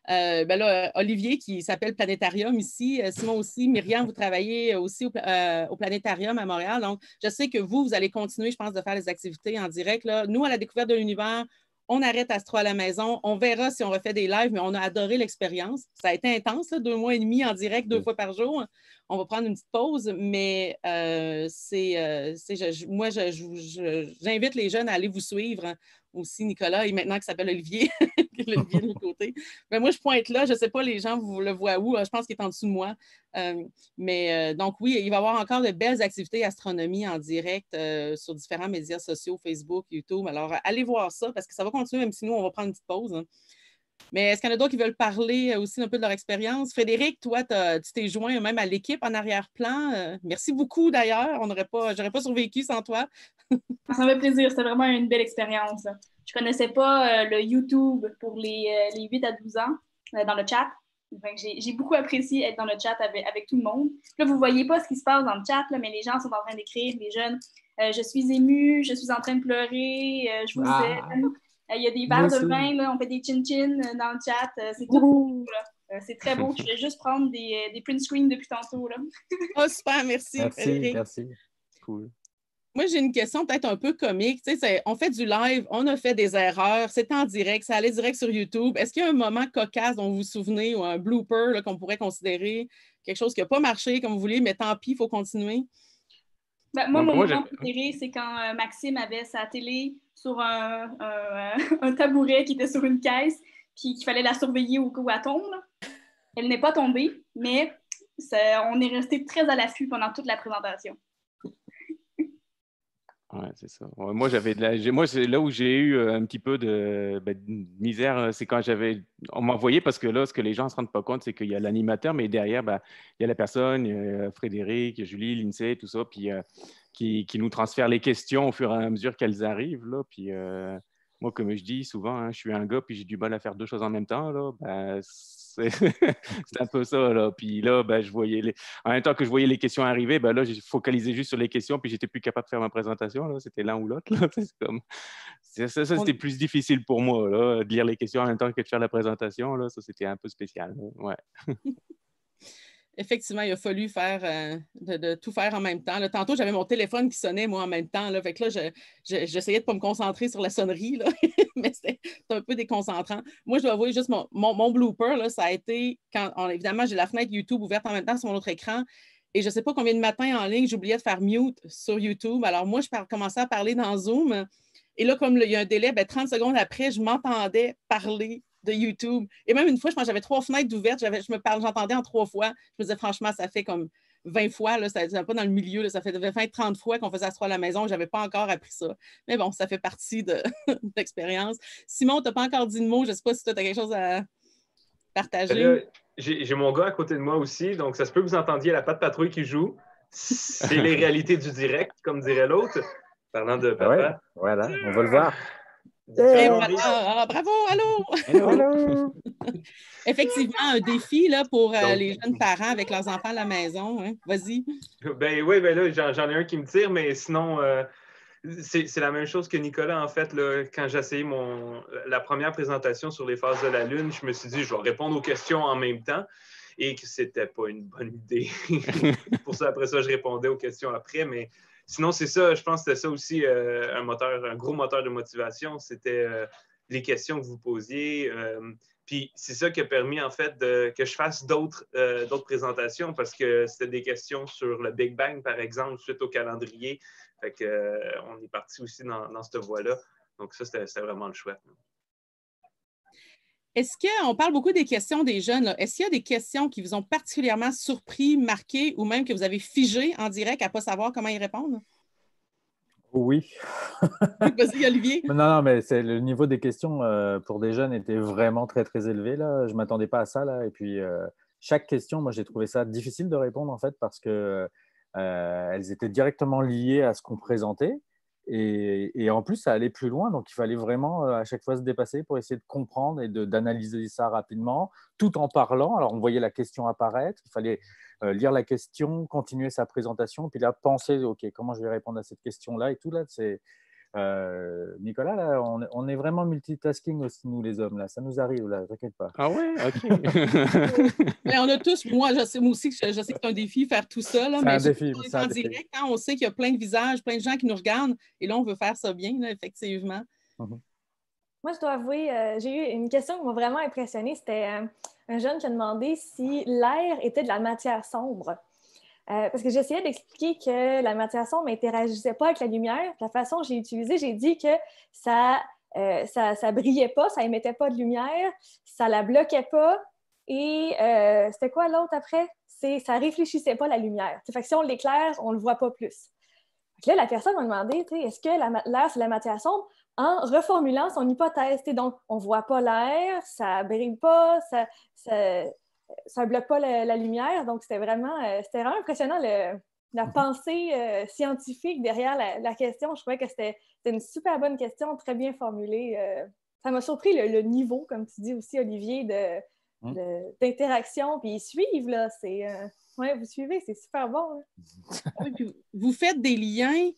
Ben là, Olivier, qui s'appelle Planétarium ici, Simon aussi, Myriam, vous travaillez aussi au, Planétarium à Montréal. Donc, je sais que vous, vous allez continuer, je pense, de faire des activités en direct. Nous, à la découverte de l'univers, on arrête Astro à la maison. On verra si on refait des lives, mais on a adoré l'expérience. Ça a été intense, deux mois et demi en direct, deux mm. fois par jour. On va prendre une petite pause, mais euh, c'est, euh, moi, j'invite les jeunes à aller vous suivre. Hein aussi Nicolas et maintenant qui s'appelle Olivier, Olivier de l'autre côté. Mais ben, moi, je pointe là, je ne sais pas, les gens vous le voient où, hein, je pense qu'il est en dessous de moi. Euh, mais euh, donc oui, il va y avoir encore de belles activités astronomie en direct euh, sur différents médias sociaux, Facebook, YouTube. Alors, allez voir ça parce que ça va continuer, même si nous, on va prendre une petite pause. Hein. Mais est-ce qu'il y en a d'autres qui veulent parler aussi un peu de leur expérience? Frédéric, toi, tu t'es joint même à l'équipe en arrière-plan. merci beaucoup d'ailleurs. On n'aurait pas, j'aurais pas survécu sans toi ça me fait plaisir. C'était vraiment une belle expérience. Je ne connaissais pas euh, le YouTube pour les, 8 euh, à 12 ans euh, dans le chat. j'ai beaucoup apprécié être dans le chat avec, tout le monde. Là, vous voyez pas ce qui se passe dans le chat, mais les gens sont en train d'écrire, les jeunes. je suis émue, je suis en train de pleurer, je vous ah. aime. Il y a des verres de vin, on fait des chin-chin dans le chat. c'est tout c'est très beau. je voulais juste prendre des, print screens depuis tantôt. Là. oh, super, merci. Merci, merci. Cool. Moi, j'ai une question peut-être un peu comique. Tu sais, on fait du live, on a fait des erreurs, c'était en direct, ça allait direct sur YouTube. Est-ce qu'il y a un moment cocasse dont vous vous souvenez ou un blooper qu'on pourrait considérer quelque chose qui n'a pas marché comme vous voulez, mais tant pis, il faut continuer? Ben, moi, mon moment préféré, c'est quand euh, Maxime avait sa télé sur un, tabouret qui était sur une caisse, puis qu'il fallait la surveiller au cas où elle tombe. Elle n'est pas tombée, mais on est resté très à l'affût pendant toute la présentation c'est ça. moi, j'avais moi, c'est là où j'ai eu euh, un petit peu de, ben, misère, hein, c'est quand j'avais, on m'envoyait parce que là, ce que les gens ne se rendent pas compte, c'est qu'il y a l'animateur, mais derrière, ben, il y a la personne, euh, Frédéric, Julie, Lindsay, tout ça, puis euh, qui, qui, nous transfère les questions au fur et à mesure qu'elles arrivent, là, puis moi, comme je dis souvent, hein, je suis un gars, puis j'ai du mal à faire deux choses en même temps. Là, ben, c'est un peu ça. Là. Puis là, ben, je voyais les... en même temps que je voyais les questions arriver, ben, là, j'ai focalisé juste sur les questions, puis j'étais plus capable de faire ma présentation. C'était l'un ou l'autre. Comme... Ça, c'était plus difficile pour moi, là, de lire les questions en même temps que de faire la présentation. Là. Ça, c'était un peu spécial. Ouais. effectivement, il a fallu faire euh, de, tout faire en même temps. tantôt, j'avais mon téléphone qui sonnait, moi, en même temps. Là, fait que là, j'essayais de ne pas me concentrer sur la sonnerie, mais c'était un peu déconcentrant. Moi, je dois avouer juste mon, mon, blooper, là, ça a été quand évidemment, j'ai la fenêtre YouTube ouverte en même temps sur mon autre écran. Et je ne sais pas combien de matins en ligne, j'oubliais de faire mute sur YouTube. Alors, moi, je commençais à parler dans Zoom. Et là, comme il y a un délai, 30 ben, secondes après, je m'entendais parler de YouTube. Et même une fois, je pense j'avais trois fenêtres ouvertes, je me parle, j'entendais en trois fois. Je me disais, franchement, ça fait comme 20 fois, là, ça, n'est pas dans le milieu, ça fait 20, 30 fois qu'on faisait trois à la maison, je n'avais pas encore appris ça. Mais bon, ça fait partie de, l'expérience. Simon, tu n'as pas encore dit de mot, je ne sais pas si tu as quelque chose à partager. J'ai mon gars à côté de moi aussi, donc ça se peut que vous entendiez la patte patrouille qui joue. C'est les réalités du direct, comme dirait l'autre. Parlant de ah papa. voilà, on va le voir. Eh, ah, ah, bravo, allô! Effectivement, un défi là, pour euh, les jeunes parents avec leurs enfants à la maison. Hein. Vas-y. Ben oui, ben là, j'en ai un qui me tire, mais sinon, euh, c'est la même chose que Nicolas, en fait. Là, quand j'ai essayé mon, la première présentation sur les phases de la Lune, je me suis dit, je vais répondre aux questions en même temps et que ce n'était pas une bonne idée. pour ça, après ça, je répondais aux questions après, mais sinon, c'est ça, je pense que c'était ça aussi euh, un moteur, un gros moteur de motivation. C'était euh, les questions que vous posiez. Euh, puis c'est ça qui a permis en fait que je fasse d'autres présentations parce que c'était des questions sur le Big Bang, par exemple, suite au calendrier. Fait que, on est parti aussi dans, cette voie-là. Donc ça, c'était vraiment le chouette. Est-ce qu'on parle beaucoup des questions des jeunes? Est-ce qu'il y a des questions qui vous ont particulièrement surpris, marquées ou même que vous avez figé en direct à ne pas savoir comment y répondre? Oui. Vas-y, Olivier. Non, non, mais c'est, le niveau des questions euh, pour des jeunes était vraiment très, très élevé. Là. Je ne m'attendais pas à ça. Là. Et puis, euh, chaque question, moi, j'ai trouvé ça difficile de répondre, en fait, parce que euh, elles étaient directement liées à ce qu'on présentait. Et, en plus, ça allait plus loin, donc il fallait vraiment euh, à chaque fois se dépasser pour essayer de comprendre et d'analyser ça rapidement, tout en parlant. Alors on voyait la question apparaître, il fallait euh, lire la question, continuer sa présentation, puis là penser, ok, comment je vais répondre à cette question-là et tout là, c'est euh, Nicolas, on, est vraiment multitasking aussi, nous les hommes, là. Ça nous arrive, là, t'inquiète pas. Ah ouais? mais on a tous, moi, je sais, moi aussi, je, sais que c'est un défi faire tout ça, là, mais un on est en direct, hein. on sait qu'il y a plein de visages, plein de gens qui nous regardent, et là, on veut faire ça bien, effectivement. Mm-hmm. Moi, je dois avouer, euh, j'ai eu une question qui m'a vraiment impressionnée. C'était euh, un jeune qui a demandé si l'air était de la matière sombre. Euh, parce que j'essayais d'expliquer que la matière sombre n'interagissait pas avec la lumière. La façon que j'ai utilisé, j'ai dit que ça, euh, ça, ça, brillait pas, ça émettait pas de lumière, ça la bloquait pas. Et euh, c'était quoi l'autre après? C'est ça réfléchissait pas la lumière. Fait si on l'éclaire, on le voit pas plus. là, la personne m'a demandé, est-ce que l'air, c'est la matière sombre? en reformulant son hypothèse. donc, on voit pas l'air, ça brille pas, ça, ça ne bloque pas la, lumière. Donc, c'était vraiment, euh, impressionnant la mhm. pensée euh, scientifique derrière la, question. Je trouvais que c'était une super bonne question, très bien formulée. Euh. ça m'a surpris le, niveau, comme tu dis aussi, Olivier, mhm. d'interaction. De, puis ils suivent, là. C'est, vous suivez, c'est super bon. Hein. vous faites des liens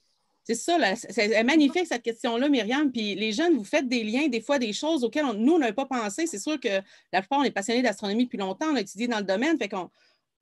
c'est ça, c'est magnifique cette question-là, Myriam. Puis les jeunes, vous faites des liens, des fois des choses auxquelles nous, on n'a pas pensé. C'est sûr que la plupart, on est passionné d'astronomie depuis longtemps, on a étudié dans le domaine, fait qu'on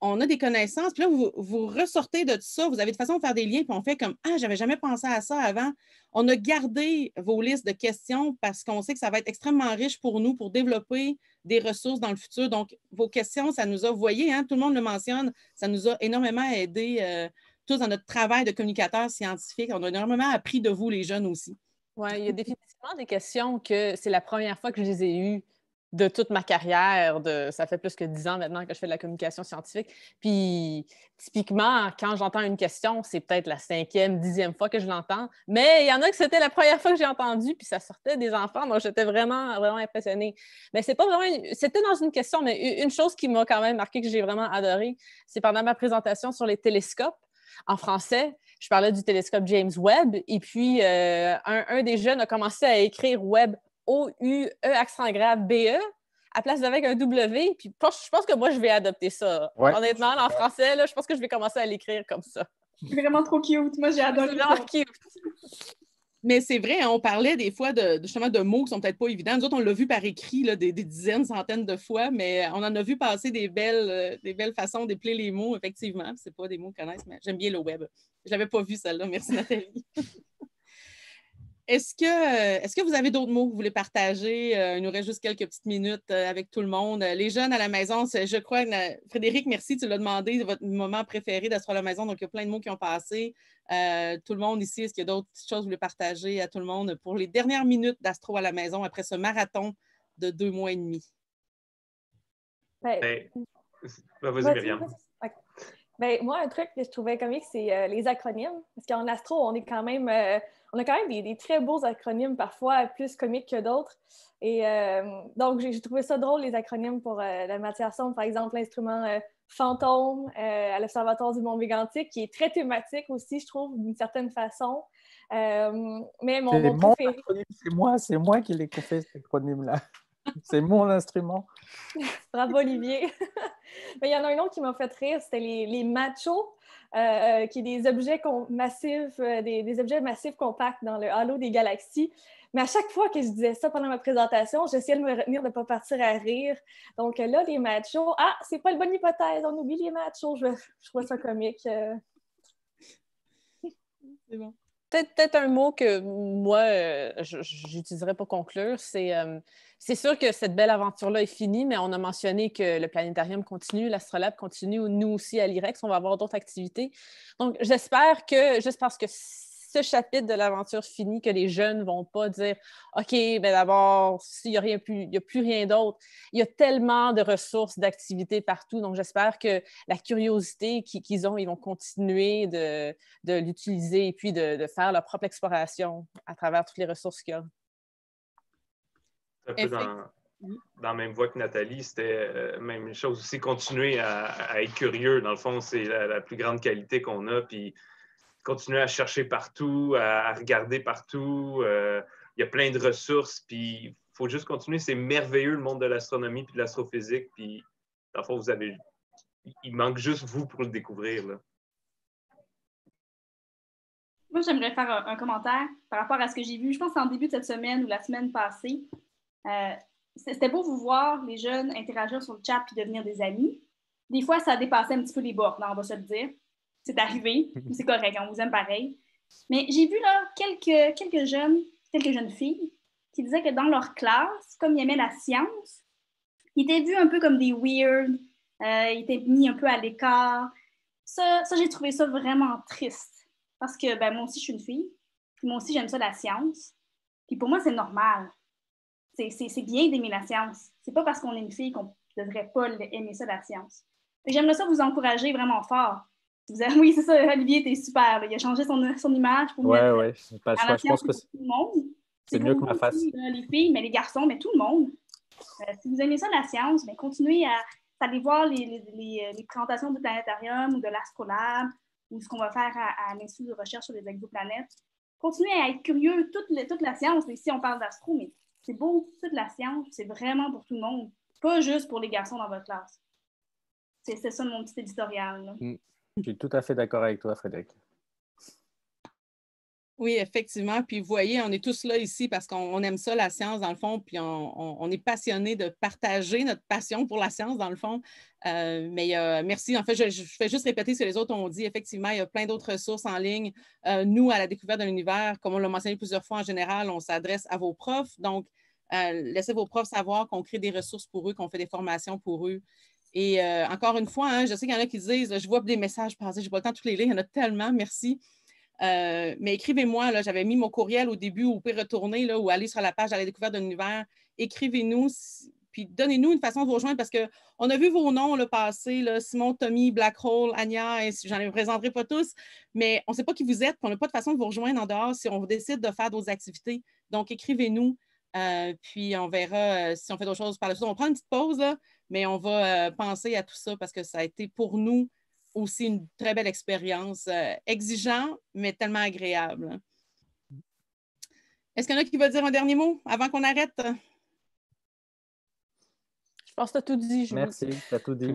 on a des connaissances. Puis là, vous, ressortez de tout ça, vous avez de façon de faire des liens, puis on fait comme Ah, j'avais jamais pensé à ça avant. On a gardé vos listes de questions parce qu'on sait que ça va être extrêmement riche pour nous pour développer des ressources dans le futur. Donc, vos questions, ça nous a, vous hein. tout le monde le mentionne, ça nous a énormément aidé. Euh, tous dans notre travail de communicateur scientifique, on a énormément appris de vous, les jeunes aussi. Oui, il y a définitivement des questions que c'est la première fois que je les ai eues de toute ma carrière. De, ça fait plus que dix ans maintenant que je fais de la communication scientifique. Puis, typiquement, quand j'entends une question, c'est peut-être la cinquième, dixième fois que je l'entends. Mais il y en a que c'était la première fois que j'ai entendu, puis ça sortait des enfants. Donc, j'étais vraiment, vraiment impressionnée. Mais c'est pas vraiment. C'était dans une question, mais une chose qui m'a quand même marqué, que j'ai vraiment adoré, c'est pendant ma présentation sur les télescopes en français. Je parlais du télescope James Webb. Et puis, euh, un, des jeunes a commencé à écrire Webb O-U-E, accent grave B-E, à place d'avec un W. Puis, je pense que moi, je vais adopter ça. Honnêtement, en français, je pense que je vais commencer à l'écrire comme ça. vraiment trop cute. Moi, j'ai adoré. vraiment cute. Mais c'est vrai, hein, on parlait des fois de, justement de mots qui sont peut-être pas évidents. Nous autres, on l'a vu par écrit des, dizaines, centaines de fois, mais on en a vu passer des belles, euh, des belles façons d'épeler les mots, effectivement. C'est pas des mots qu'on connaissent, mais j'aime bien le web. Je pas vu, celle-là. Merci, Nathalie. Est-ce que, euh, est que vous avez d'autres mots que vous voulez partager? Euh, il nous reste juste quelques petites minutes euh, avec tout le monde. Les jeunes à la maison, je crois, Frédéric, merci, tu l'as demandé, votre moment préféré d'Astro à la maison. Donc, il y a plein de mots qui ont passé. tout le monde ici, est-ce qu'il y a d'autres petites choses que vous voulez partager à tout le monde pour les dernières minutes d'Astro à la maison après ce marathon de deux mois et demi? Ben, ben, ben vas-y, Myriam. Ben, moi, un truc que je trouvais comique, c'est les acronymes. Parce qu'en astro, on est quand même on a quand même des, très beaux acronymes, parfois plus comiques que d'autres. Et euh, donc, j'ai trouvé ça drôle, les acronymes pour euh, la matière sombre, par exemple, l'instrument euh, fantôme à l'Observatoire du Mont-Mégantic, qui est très thématique aussi, je trouve, d'une certaine façon. mais mon, préféré... C'est moi, c'est moi qui l'ai coupé, cet acronyme-là. C'est mon instrument. Bravo, Olivier. Mais il y en a un autre qui m'a fait rire, c'était les, machos, euh, euh, qui est des objets massifs, euh, des, objets massifs compacts dans le halo des galaxies. Mais à chaque fois que je disais ça pendant ma présentation, j'essayais de me retenir de ne pas partir à rire. Donc là, les machos, ah, c'est pas une bonne hypothèse, on oublie les machos. Je, vois ça comique. C'est bon. Peut-être un mot que moi, euh, j'utiliserais j'utiliserai pour conclure, c'est euh, c'est sûr que cette belle aventure-là est finie, mais on a mentionné que le planétarium continue, l'astrolabe continue, nous aussi à l'IREX, on va avoir d'autres activités. Donc, j'espère que, juste parce que ce chapitre de l'aventure finie que les jeunes ne vont pas dire OK, ben d'abord, s'il n'y a, rien plus, a plus rien d'autre. Il y a tellement de ressources, d'activités partout. Donc, j'espère que la curiosité qu'ils ont, ils vont continuer de, l'utiliser et puis de, faire leur propre exploration à travers toutes les ressources qu'il y a. Un peu dans, la même voie que Nathalie, c'était euh, même même chose aussi, continuer à, être curieux. Dans le fond, c'est la, la, plus grande qualité qu'on a. Puis, continuer à chercher partout, à, regarder partout. Euh, il y a plein de ressources, puis il faut juste continuer. C'est merveilleux le monde de l'astronomie puis de l'astrophysique, puis vous avez... Il manque juste vous pour le découvrir, là. Moi, j'aimerais faire un, commentaire par rapport à ce que j'ai vu. Je pense en début de cette semaine ou la semaine passée, euh, c'était beau vous voir les jeunes interagir sur le chat puis devenir des amis. Des fois, ça dépassait un petit peu les bords, on va se le dire c'est arrivé, c'est correct, on vous aime pareil. Mais j'ai vu là quelques, quelques jeunes, quelques jeunes filles qui disaient que dans leur classe, comme ils aimaient la science, ils étaient vus un peu comme des weird, euh, ils étaient mis un peu à l'écart. Ça, j'ai trouvé ça vraiment triste parce que ben, moi aussi, je suis une fille, moi aussi, j'aime ça la science. Puis pour moi, c'est normal. C'est bien d'aimer la science. C'est pas parce qu'on est une fille qu'on devrait pas aimer ça la science. J'aimerais ça vous encourager vraiment fort Oui, c'est ça, Olivier était super. Il a changé son, son image pour je C'est mieux que ma face. les filles, mais les garçons, mais tout le monde. Euh, si vous aimez ça, la science, mais continuez à, aller voir euh, les, présentations du planétarium ou de l'Astrolabe ou ce qu'on va faire à, l'Institut de recherche sur les exoplanètes. Continuez à être curieux. Toute, la science, ici, on parle d'astro, mais c'est beau, toute la science, c'est vraiment pour tout le monde, pas juste pour les garçons dans votre classe. C'est ça mon petit éditorial. Mm. Je suis tout à fait d'accord avec toi, Frédéric. Oui, effectivement. Puis vous voyez, on est tous là ici parce qu'on aime ça, la science, dans le fond, puis on, est passionné de partager notre passion pour la science, dans le fond. Euh, mais euh, merci. En fait, je, fais juste répéter ce que les autres ont dit. Effectivement, il y a plein d'autres ressources en ligne. Euh, nous, à la découverte de l'univers, comme on l'a mentionné plusieurs fois en général, on s'adresse à vos profs. Donc, laissez vos profs savoir qu'on crée des ressources pour eux, qu'on fait des formations pour eux. Et euh, encore une fois, hein, je sais qu'il y en a qui disent, je vois des messages passer, je n'ai pas le temps de tous les lire, il y en a tellement, merci. Euh, mais écrivez-moi, j'avais mis mon courriel au début, ou pouvez retourner, ou aller sur la page à la découverte de l'univers. Écrivez-nous, puis donnez-nous une façon de vous rejoindre parce qu'on a vu vos noms le passer, Simon, Tommy, Black Hole, Agnès, j'en ai présenterai pas tous, mais on ne sait pas qui vous êtes, puis on n'a pas de façon de vous rejoindre en dehors si on décide de faire d'autres activités. Donc, écrivez-nous, euh, puis on verra si on fait d'autres choses par la suite. On prend une petite pause, mais on va euh, penser à tout ça parce que ça a été pour nous aussi une très belle expérience, euh, exigeante, mais tellement agréable. Hein. Est-ce qu'il y en a qui veulent dire un dernier mot avant qu'on arrête? Je pense que tu as tout dit. Je merci, tu as tout dit.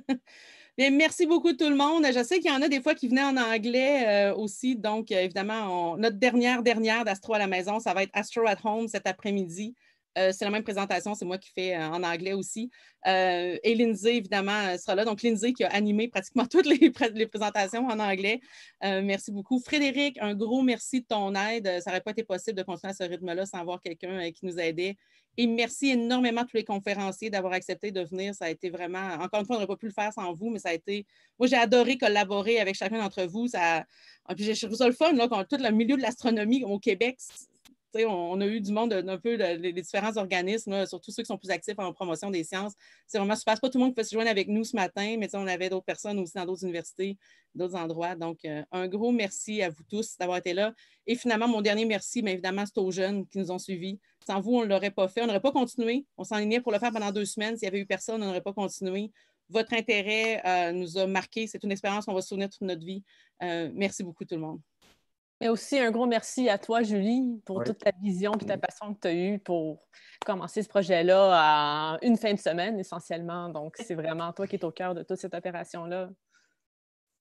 merci beaucoup tout le monde. Je sais qu'il y en a des fois qui venaient en anglais euh, aussi. Donc, évidemment, notre dernière, dernière d'Astro à la maison, ça va être Astro at Home cet après-midi. Euh, c'est la même présentation, c'est moi qui fais euh, en anglais aussi. Euh, et Lindsay, évidemment, sera là. Donc, Lindsay qui a animé pratiquement toutes les, présentations en anglais. merci beaucoup. Frédéric, un gros merci de ton aide. Ça n'aurait pas été possible de continuer à ce rythme-là sans avoir quelqu'un qui nous aidait. Et merci énormément à tous les conférenciers d'avoir accepté de venir. Ça a été vraiment, encore une fois, on n'aurait pas pu le faire sans vous, mais ça a été. Moi, j'ai adoré collaborer avec chacun d'entre vous. Ça... Puis, j'ai trouvé ça le fun, là, tout le milieu de l'astronomie au Québec on, a eu du monde, un peu les, différents organismes, surtout ceux qui sont plus actifs en promotion des sciences. C'est vraiment super. Pas tout le monde peut se joindre avec nous ce matin, mais on avait d'autres personnes aussi dans d'autres universités, d'autres endroits. Donc, euh, un gros merci à vous tous d'avoir été là. Et finalement, mon dernier merci, bien évidemment, c'est aux jeunes qui nous ont suivis. Sans vous, on ne l'aurait pas fait. On n'aurait pas continué. On s'enlignait pour le faire pendant deux semaines. S'il n'y avait eu personne, on n'aurait pas continué. Votre intérêt euh, nous a marqué. C'est une expérience qu'on va se souvenir toute notre vie. Euh, merci beaucoup, tout le monde. Mais aussi un gros merci à toi, Julie, pour toute ta vision et ta passion que tu as eue pour commencer ce projet-là à une fin de semaine essentiellement. Donc, c'est vraiment toi qui es au cœur de toute cette opération-là.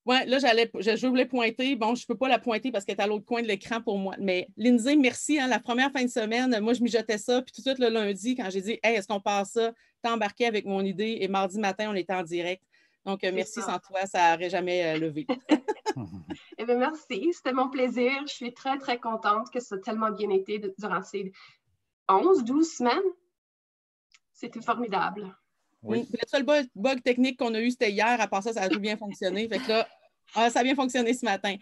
Oui, là, j'allais, je, voulais pointer. Bon, je ne peux pas la pointer parce qu'elle est à l'autre coin de l'écran pour moi. Mais Lindsay, merci. Hein, la première fin de semaine, moi, je mijotais ça. Puis tout de suite, le lundi, quand j'ai dit, hey, est-ce qu'on passe ça, as embarqué avec mon idée. Et mardi matin, on était en direct. Donc, euh, merci, sans toi, ça n'aurait jamais euh, levé. eh bien, merci, c'était mon plaisir. Je suis très, très contente que ça ait tellement bien été durant ces 11, 12 semaines. C'était formidable. Oui. Le seul bug, technique qu'on a eu, c'était hier. À part ça, ça a tout bien fonctionné. Fait que ah, ça a bien fonctionné ce matin.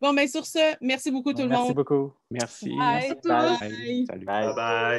Bon, bien, sur ce, merci beaucoup tout le monde. Merci beaucoup. Merci. Bye. bye.